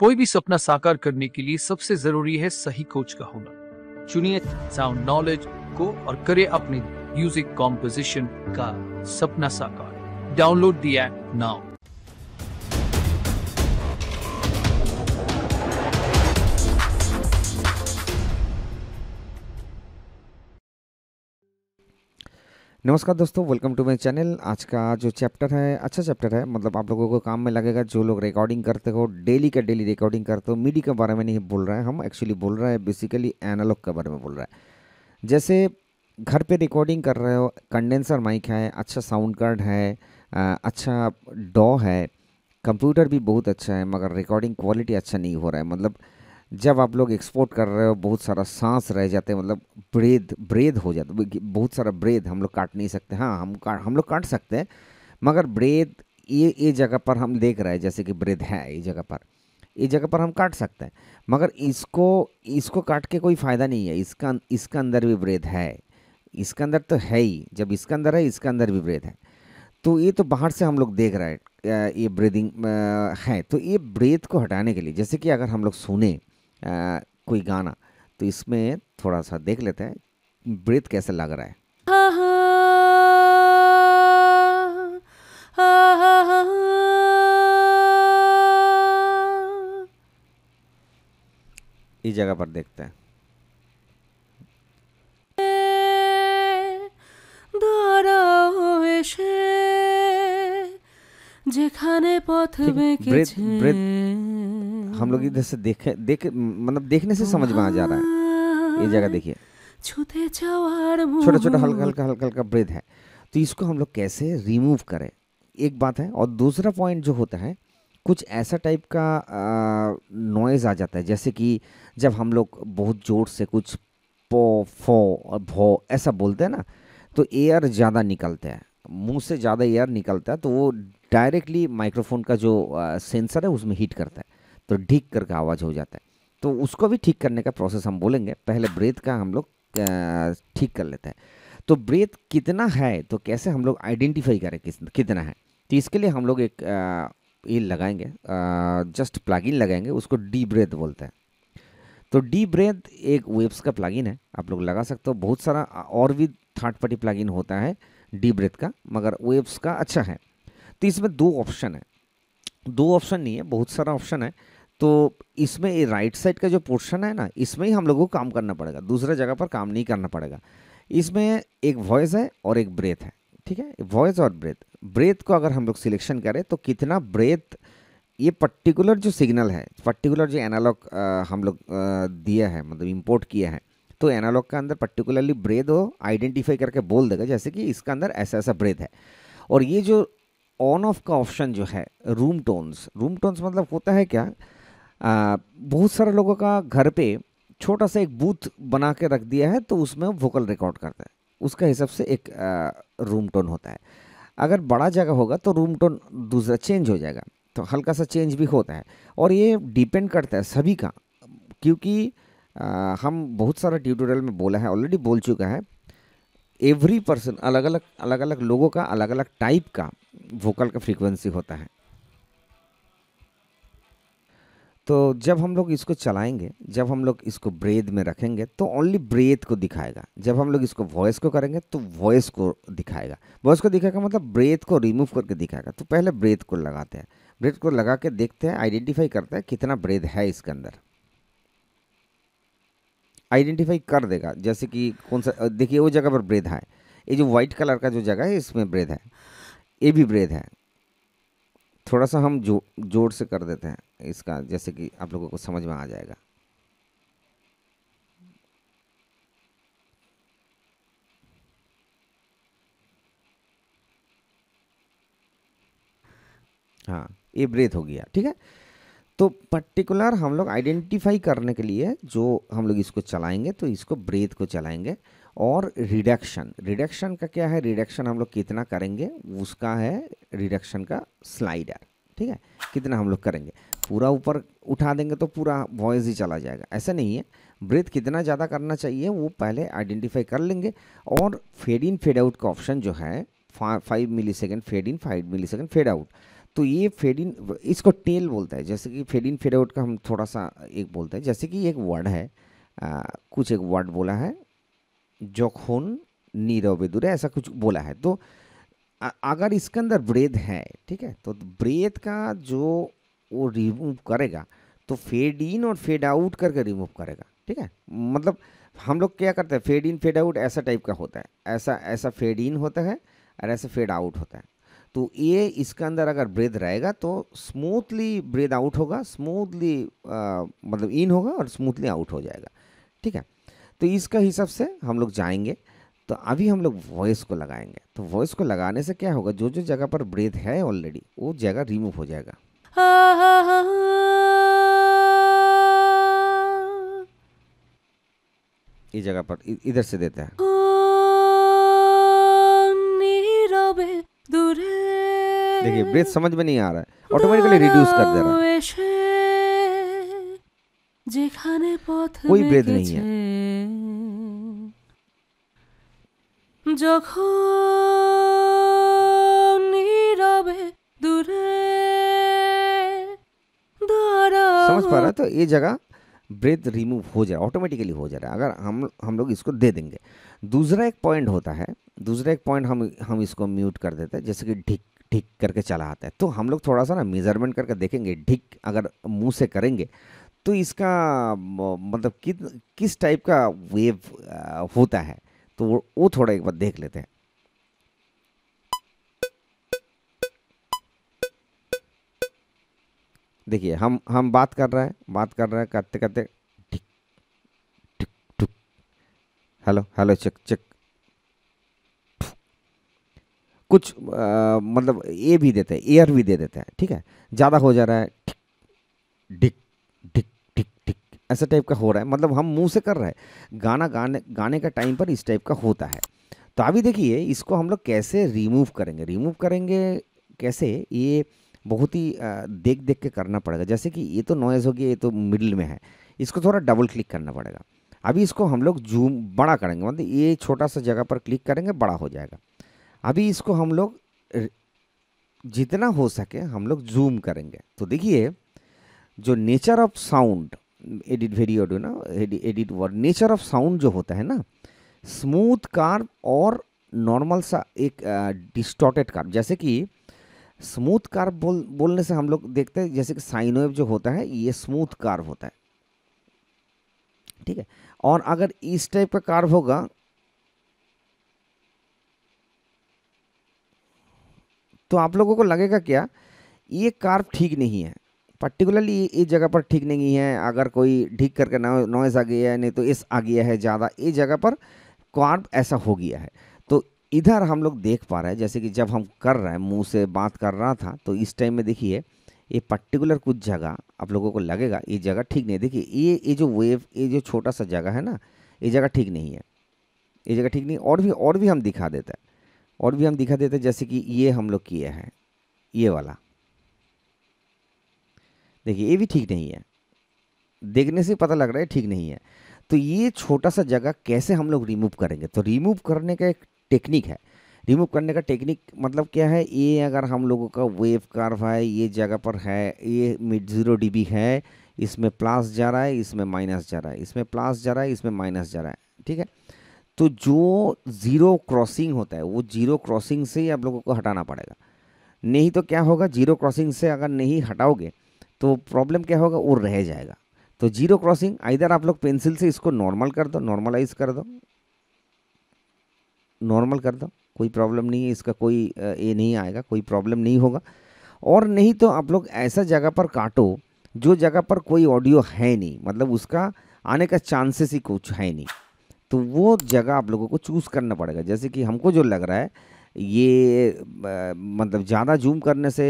कोई भी सपना साकार करने के लिए सबसे जरूरी है सही कोच का होना चुनिए साउंड नॉलेज को और करे अपने म्यूजिक कॉम्पोजिशन का सपना साकार डाउनलोड दिया नाउ नमस्कार दोस्तों वेलकम टू माय चैनल आज का जो चैप्टर है अच्छा चैप्टर है मतलब आप लोगों को काम में लगेगा जो लोग रिकॉर्डिंग करते हो डेली का डेली रिकॉर्डिंग करते हो मीडी के बारे में नहीं बोल रहे हैं हम एक्चुअली बोल रहे हैं बेसिकली एनालॉग के बारे में बोल रहे हैं जैसे घर पे रिकॉर्डिंग कर रहे हो कंडेंसर माइक है अच्छा साउंड कार्ड है अच्छा डॉ है कंप्यूटर भी बहुत अच्छा है मगर रिकॉर्डिंग क्वालिटी अच्छा नहीं हो रहा है मतलब जब आप लोग एक्सपोर्ट कर रहे हो बहुत सारा सांस रह जाते हैं मतलब ब्रेद ब्रेद हो जाता बहुत सारा ब्रेद हम लोग काट नहीं सकते हाँ हम काट हम लोग काट सकते हैं मगर ब्रेद ये ये जगह पर हम देख रहे हैं जैसे कि ब्रेद है ये जगह पर ये जगह पर हम काट सकते हैं मगर इसको इसको काट के कोई फ़ायदा नहीं है इसका इसका अंदर भी ब्रेद है इसके अंदर तो है ही जब इसका अंदर है इसके अंदर भी ब्रेद है तो ये तो बाहर से हम लोग देख रहे हैं ये ब्रीदिंग है तो ये ब्रेथ को हटाने के लिए जैसे कि अगर हम लोग सुने कोई गाना तो इसमें थोड़ा सा देख लेते हैं ब्रेथ कैसे लग रहा है इस जगह पर देखते हैं যেখানে পথ বেঁকেছে हम लोग हम्म। इधर से देखे देख मतलब देखने से समझ में आ जा रहा है ये जगह देखिए छोटा छोटा हल्का हल्का हल्का हल्का ब्रेथ है तो इसको हम लोग कैसे रिमूव करें एक बात है और दूसरा पॉइंट जो होता है कुछ ऐसा टाइप का नॉइज़ आ जाता है जैसे कि जब हम लोग बहुत ज़ोर से कुछ पो फो भो ऐसा बोलते हैं ना तो एयर ज़्यादा निकलता है मुंह से ज़्यादा एयर निकलता है तो वो डायरेक्टली माइक्रोफोन का जो सेंसर है उसमें हीट करता है तो ढीक करके आवाज़ हो जाता है तो उसको भी ठीक करने का प्रोसेस हम बोलेंगे पहले ब्रेथ का हम लोग ठीक कर लेते हैं तो ब्रेथ कितना है तो कैसे हम लोग आइडेंटिफाई करें किस कितना है तो इसके लिए हम लोग एक ये लगाएंगे जस्ट प्लगइन लगाएंगे उसको डी ब्रेथ बोलते हैं तो डी ब्रेथ एक वेब्स का प्लगइन है आप लोग लगा सकते हो बहुत सारा और भी थर्ड पार्टी प्लगइन होता है डी ब्रेथ का मगर वेब्स का अच्छा है तो इसमें दो ऑप्शन है दो ऑप्शन नहीं है बहुत सारा ऑप्शन है तो इसमें राइट साइड का जो पोर्शन है ना इसमें ही हम लोगों को काम करना पड़ेगा दूसरे जगह पर काम नहीं करना पड़ेगा इसमें एक वॉइस है और एक ब्रेथ है ठीक है वॉइस और ब्रेथ ब्रेथ को अगर हम लोग सिलेक्शन करें तो कितना ब्रेथ ये पर्टिकुलर जो सिग्नल है पर्टिकुलर जो एनालॉग हम लोग दिया है मतलब इंपोर्ट किया है तो एनालॉग का अंदर पर्टिकुलरली ब्रेथ हो आइडेंटिफाई करके बोल देगा जैसे कि इसका अंदर ऐसा ऐसा ब्रेथ है और ये जो ऑन ऑफ का ऑप्शन जो है रूम टोन्स रूम टोन्स मतलब होता है क्या बहुत सारे लोगों का घर पे छोटा सा एक बूथ बना के रख दिया है तो उसमें वोकल रिकॉर्ड करते हैं उसका हिसाब से एक रूम टोन होता है अगर बड़ा जगह होगा तो रूम टोन दूसरा चेंज हो जाएगा तो हल्का सा चेंज भी होता है और ये डिपेंड करता है सभी का क्योंकि आ, हम बहुत सारा ट्यूटोरियल में बोला है ऑलरेडी बोल चुका है एवरी पर्सन अलग अलग अलग अलग लोगों का अलग अलग टाइप का वोकल का फ्रीक्वेंसी होता है तो जब हम लोग इसको चलाएंगे जब हम लोग इसको ब्रेथ में रखेंगे तो ओनली ब्रेथ को दिखाएगा जब हम लोग इसको वॉइस को करेंगे तो वॉइस को दिखाएगा वॉइस को दिखाएगा मतलब ब्रेथ को रिमूव करके दिखाएगा तो पहले ब्रेथ को लगाते हैं ब्रेथ को लगा के देखते हैं आइडेंटिफाई करते हैं कितना ब्रेथ है इसके अंदर आइडेंटिफाई कर देगा जैसे कि कौन सा देखिए वो जगह पर ब्रेथ है ये जो व्हाइट कलर का जो जगह है इसमें ब्रेथ है ये भी ब्रेथ है थोड़ा सा हम जो जोर से कर देते हैं इसका जैसे कि आप लोगों को समझ में आ जाएगा हाँ ये ब्रेथ हो गया ठीक है तो पर्टिकुलर हम लोग आइडेंटिफाई करने के लिए जो हम लोग इसको चलाएंगे तो इसको ब्रेथ को चलाएंगे और रिडक्शन रिडक्शन का क्या है रिडक्शन हम लोग कितना करेंगे उसका है रिडक्शन का स्लाइडर ठीक है कितना हम लोग करेंगे पूरा ऊपर उठा देंगे तो पूरा वॉइस ही चला जाएगा ऐसा नहीं है ब्रेथ कितना ज़्यादा करना चाहिए वो पहले आइडेंटिफाई कर लेंगे और फेड इन फेड आउट का ऑप्शन जो है five millisecond fade in five millisecond fade out तो ये फेड इन इसको टेल बोलता है जैसे कि फेड इन फेड आउट का हम थोड़ा सा एक बोलते हैं जैसे कि एक वर्ड है आ, कुछ एक वर्ड बोला है जोखोन नीरवे दूर ऐसा कुछ बोला है तो अगर इसके अंदर ब्रेथ है ठीक है तो ब्रेथ का जो वो रिमूव करेगा तो फेड इन और फेड आउट करके रिमूव करेगा ठीक है मतलब हम लोग क्या करते हैं फेड इन फेड आउट ऐसा टाइप का होता है ऐसा ऐसा फेड इन होता है और ऐसा फेड आउट होता है तो ये इसके अंदर अगर ब्रेथ रहेगा तो स्मूथली ब्रेथ आउट होगा स्मूथली मतलब इन होगा और स्मूथली आउट हो जाएगा ठीक है तो इसका हिसाब से हम लोग जाएंगे तो अभी हम लोग वॉइस को लगाएंगे तो वॉइस को लगाने से क्या होगा जो जो जगह पर ब्रेथ है ऑलरेडी वो जगह रिमूव हो जाएगा ये जगह पर इधर से देते हैं देखिए ब्रेथ समझ में नहीं आ रहा है ऑटोमेटिकली रिड्यूस कर दे रहा है कोई ब्रेथ नहीं है যখন নীরবে দূরে समझ पा रहा है तो ये जगह ब्रेथ रिमूव हो जाए ऑटोमेटिकली हो जा रहा है अगर हम हम लोग इसको दे देंगे दूसरा एक पॉइंट होता है दूसरा एक पॉइंट हम हम इसको म्यूट कर देते हैं जैसे कि ढिक ढिक करके चला आता है तो हम लोग थोड़ा सा ना मेज़रमेंट करके देखेंगे ढिक अगर मुंह से करेंगे तो इसका मतलब कि, किस टाइप का वेव होता है तो वो, वो थोड़ा एक बार देख लेते हैं देखिए हम हम बात कर रहे हैं बात कर रहे हैं करते करते ठीक हेलो हेलो चेक चेक कुछ आ, मतलब ए भी देते हैं एयर भी दे देते हैं ठीक है ज़्यादा हो जा रहा है ठिक ढिक ढिक ढिक ढिक ऐसा टाइप का हो रहा है मतलब हम मुंह से कर रहे हैं गाना गाने गाने का टाइम पर इस टाइप का होता है तो अभी देखिए इसको हम लोग कैसे रिमूव करेंगे रिमूव करेंगे कैसे ये बहुत ही देख देख के करना पड़ेगा जैसे कि ये तो नॉइज़ होगी ये तो मिडिल में है इसको थोड़ा डबल क्लिक करना पड़ेगा अभी इसको हम लोग जूम बड़ा करेंगे मतलब ये छोटा सा जगह पर क्लिक करेंगे बड़ा हो जाएगा अभी इसको हम लोग जितना हो सके हम लोग जूम करेंगे तो देखिए जो nature of sound edit very audio ना edit word nature of sound जो होता है ना स्मूथ कार्व और नॉर्मल सा एक डिस्टॉटेड कार्व जैसे कि स्मूथ कार्व बोल बोलने से हम लोग देखते हैं जैसे कि साइनोवेव जो होता है ये स्मूथ कार्व होता है ठीक है और अगर इस टाइप का कार्व होगा तो आप लोगों को लगेगा क्या ये कार्व ठीक नहीं है पर्टिकुलरली इस जगह पर ठीक नहीं है अगर कोई ढीक करके नॉइज़ आ गया है नहीं तो इस आ गया है ज़्यादा इस जगह पर कार्व ऐसा हो गया है तो इधर हम लोग देख पा रहे हैं जैसे कि जब हम कर रहे हैं मुँह से बात कर रहा था तो इस टाइम में देखिए ये पर्टिकुलर कुछ जगह आप लोगों को लगेगा ये जगह ठीक नहीं देखिए ये ये जो वेव ये जो छोटा सा जगह है ना ये जगह ठीक नहीं है ये जगह ठीक नहीं और भी और भी हम दिखा देते हैं और भी हम दिखा देते हैं जैसे कि ये हम लोग किए हैं ये वाला देखिए ये भी ठीक नहीं है देखने से पता लग रहा है ठीक नहीं है तो ये छोटा सा जगह कैसे हम लोग रिमूव करेंगे तो रिमूव करने का एक टेक्निक है रिमूव करने का टेक्निक मतलब क्या है ये अगर हम लोगों का वेव कार्व है ये जगह पर है ये मिड ज़ीरो डी है इसमें प्लस जा रहा है इसमें माइनस जा रहा है इसमें प्लस जा रहा है इसमें माइनस जा रहा है ठीक है तो जो ज़ीरो क्रॉसिंग होता है वो ज़ीरो क्रॉसिंग से ही आप लोगों को हटाना पड़ेगा नहीं तो क्या होगा जीरो क्रॉसिंग से अगर नहीं हटाओगे तो प्रॉब्लम क्या होगा वो रह जाएगा तो जीरो क्रॉसिंग आइधर आप लोग पेंसिल से इसको नॉर्मल कर दो नॉर्मलाइज कर दो नॉर्मल कर दो कोई प्रॉब्लम नहीं है इसका कोई ये नहीं आएगा कोई प्रॉब्लम नहीं होगा और नहीं तो आप लोग ऐसा जगह पर काटो जो जगह पर कोई ऑडियो है नहीं मतलब उसका आने का चांसेस ही कुछ है नहीं तो वो जगह आप लोगों को चूज़ करना पड़ेगा जैसे कि हमको जो लग रहा है ये आ, मतलब ज़्यादा जूम करने से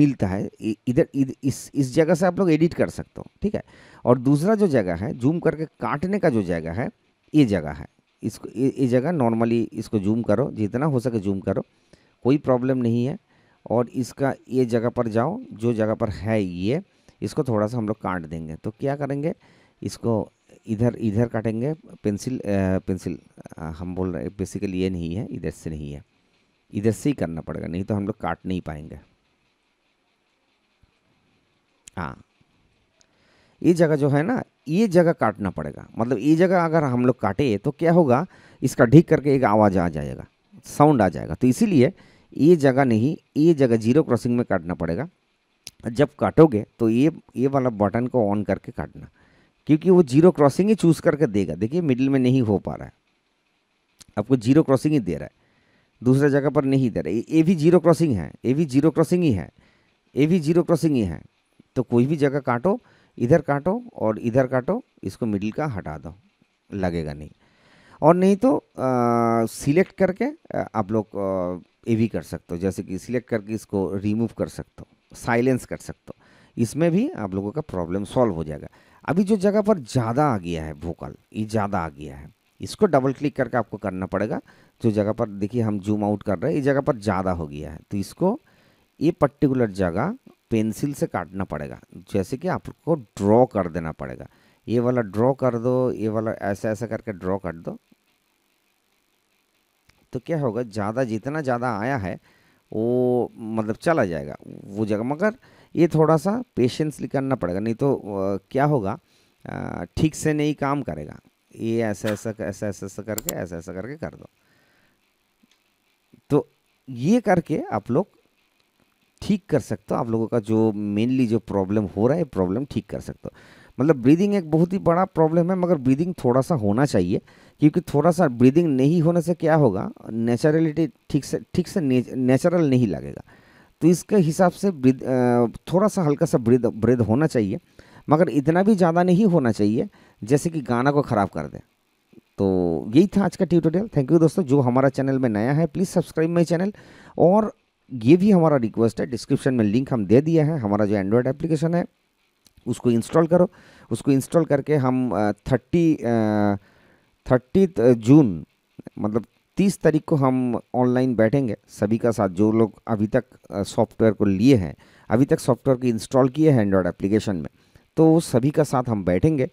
मिलता है इधर इस इस जगह से आप लोग एडिट कर सकते हो ठीक है और दूसरा जो जगह है जूम करके काटने का जो जगह है ये जगह है इसको ये जगह नॉर्मली इसको जूम करो जितना हो सके जूम करो कोई प्रॉब्लम नहीं है और इसका ये जगह पर जाओ जो जगह पर है ये इसको थोड़ा सा हम लोग काट देंगे तो क्या करेंगे इसको इधर इधर काटेंगे पेंसिल पेंसिल हम बोल रहे हैं बेसिकली ये नहीं है इधर से नहीं है इधर से ही करना पड़ेगा नहीं तो हम लोग काट नहीं पाएंगे हाँ ये जगह जो है ना ये जगह काटना पड़ेगा मतलब ये जगह अगर हम लोग काटे तो क्या होगा इसका ढीक करके एक आवाज़ आ जाएगा साउंड आ जाएगा तो इसीलिए ये जगह नहीं ये जगह जीरो क्रॉसिंग में काटना पड़ेगा जब काटोगे तो ये ये वाला बटन को ऑन करके काटना क्योंकि वो जीरो क्रॉसिंग ही चूज़ करके देगा देखिए मिडिल में नहीं हो पा रहा है आपको जीरो क्रॉसिंग ही दे रहा है दूसरा जगह पर नहीं दे रहा है ये भी जीरो क्रॉसिंग है ये भी जीरो क्रॉसिंग ही है ये भी जीरो क्रॉसिंग ही है तो कोई भी जगह काटो इधर काटो और इधर काटो इसको मिडिल का हटा दो लगेगा नहीं और नहीं तो सिलेक्ट करके आप लोग ये भी कर सकते हो जैसे कि सिलेक्ट करके इसको रिमूव कर सकते हो साइलेंस कर सकते हो इसमें भी आप लोगों का प्रॉब्लम सॉल्व हो जाएगा अभी जो जगह पर ज़्यादा आ गया है वोकल ये ज़्यादा आ गया है इसको डबल क्लिक करके आपको करना पड़ेगा जो जगह पर देखिए हम जूम आउट कर रहे हैं ये जगह पर ज़्यादा हो गया है तो इसको ये पर्टिकुलर जगह पेंसिल से काटना पड़ेगा जैसे कि आपको ड्रॉ कर देना पड़ेगा ये वाला ड्रॉ कर दो ये वाला ऐसा ऐसा करके ड्रॉ कर दो तो क्या होगा ज़्यादा जितना ज़्यादा आया है वो मतलब चला जाएगा वो जगह मगर ये थोड़ा सा पेशेंसली करना पड़ेगा नहीं तो आ, क्या होगा ठीक से नहीं काम करेगा ये ऐसा ऐसा ऐसा ऐसा ऐसा करके ऐसा ऐसा करके कर दो तो ये करके आप लोग ठीक कर सकते हो आप लोगों का जो मेनली जो प्रॉब्लम हो रहा है प्रॉब्लम ठीक कर सकते हो मतलब ब्रीदिंग एक बहुत ही बड़ा प्रॉब्लम है मगर ब्रीदिंग थोड़ा सा होना चाहिए क्योंकि थोड़ा सा ब्रीदिंग नहीं होने से क्या होगा नेचुरलिटी ठीक से ठीक से नेचुरल नहीं लगेगा तो इसके हिसाब से ब्रिद थोड़ा सा हल्का सा ब्रिद ब्रिद होना चाहिए मगर इतना भी ज़्यादा नहीं होना चाहिए जैसे कि गाना को ख़राब कर दे तो यही था आज का ट्यूटोरियल थैंक यू दोस्तों जो हमारा चैनल में नया है प्लीज़ सब्सक्राइब माई चैनल और ये भी हमारा रिक्वेस्ट है डिस्क्रिप्शन में लिंक हम दे दिया है हमारा जो एंड्रॉयड एप्लीकेशन है उसको इंस्टॉल करो उसको इंस्टॉल करके हम थर्टी थर्टी जून मतलब तीस तारीख को हम ऑनलाइन बैठेंगे सभी का साथ जो लोग अभी तक सॉफ्टवेयर को लिए हैं अभी तक सॉफ्टवेयर को इंस्टॉल किए हैं एंड्रॉयड एप्लीकेशन में तो सभी का साथ हम बैठेंगे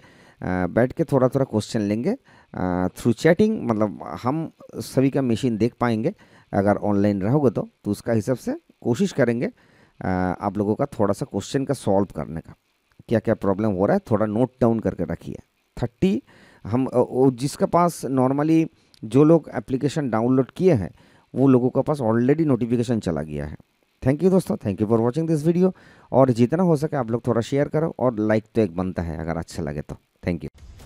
बैठ के थोड़ा थोड़ा क्वेश्चन लेंगे थ्रू चैटिंग मतलब हम सभी का मशीन देख पाएंगे अगर ऑनलाइन रहोगे तो तो उसका हिसाब से कोशिश करेंगे आप लोगों का थोड़ा सा क्वेश्चन का सॉल्व करने का क्या क्या प्रॉब्लम हो रहा है थोड़ा नोट डाउन करके रखिए थर्टी हम जिसके पास नॉर्मली जो लोग एप्लीकेशन डाउनलोड किए हैं वो लोगों के पास ऑलरेडी नोटिफिकेशन चला गया है थैंक यू दोस्तों thank you for watching this video और जितना हो सके आप लोग थोड़ा शेयर करो और लाइक तो एक बनता है अगर अच्छा लगे तो थैंक यू